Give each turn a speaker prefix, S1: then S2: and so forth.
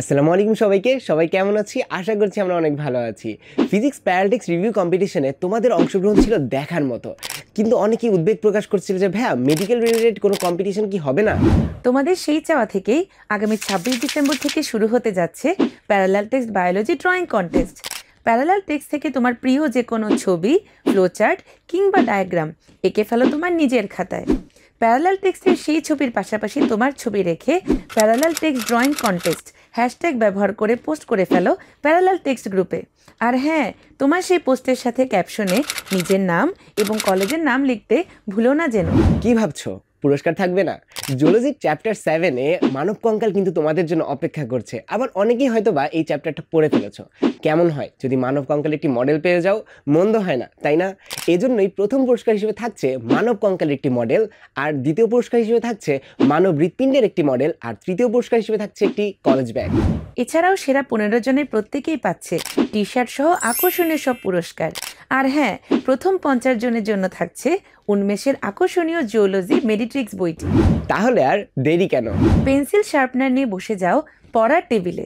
S1: আসসালামু আলাইকুম সবাইকে সবাই কেমন আছি আশা করছি আমরা অনেক ভালো আছি ফিজিক্স প্যারাটিক্স রিভিউ কম্পিটিশনে তোমাদের অংশগ্রহণ ছিল দেখার মতো কিন্তু অনেকেই উদ্বেগ প্রকাশ করছিল যে ভ্যা মেডিকেল
S2: রিলেটেড কোনো কম্পিটিশন কি হবে না তোমাদের সেই চাওয়া থেকেই আগামী ছাব্বিশ ডিসেম্বর থেকে শুরু হতে যাচ্ছে parallel text biology drawing contest parallel text থেকে তোমার প্রিয় যে কোনো ছবি ফ্লোচার্ট কিংবা ডায়াগ্রাম এঁকে ফেলো তোমার নিজের খাতায় প্যারালাল টেক্সটের সেই ছবির পাশাপাশি তোমার ছবি রেখে parallel text drawing contest hashtag ব্যবহার করে পোস্ট করে ফেলো প্যারালাল টেক্সট গ্রুপে আর হ্যাঁ তোমার সেই পোস্টের সাথে ক্যাপশনে নিজের নাম এবং কলেজের নাম লিখতে ভুলো না যেন কি ভাবছো
S1: পুরস্কার থাকবে না জুলজির চ্যাপ্টার সেভেনে মানব কঙ্কাল কিন্তু তোমাদের জন্য অপেক্ষা করছে আবার অনেকেই হয়তো বা এই চ্যাপ্টারটা পড়ে ফেলেছ কেমন হয় যদি মানব কঙ্কালের একটি মডেল পেয়ে যাও মন্দ হয় না তাই না এজন্যই প্রথম পুরস্কার হিসেবে থাকছে মানব কঙ্কালের একটি মডেল আর দ্বিতীয় পুরস্কার হিসেবে থাকছে মানব হৃৎপিণ্ডের একটি মডেল আর তৃতীয় পুরস্কার হিসেবে থাকছে একটি কলেজ ব্যাগ
S2: এছাড়াও সেরা পনেরো জনের প্রত্যেকেই পাচ্ছে টি শার্ট সহ আকর্ষণীয় সব পুরস্কার আর হ্যাঁ প্রথম পঞ্চাশ জনের জন্য থাকছে উন্মেষের আকর্ষণীয় জিওলজি মেডিট্রিক্স বইটি তাহলে আর দেরি কেন পেন্সিল শার্পনার নিয়ে বসে যাও পড়ার টেবিলে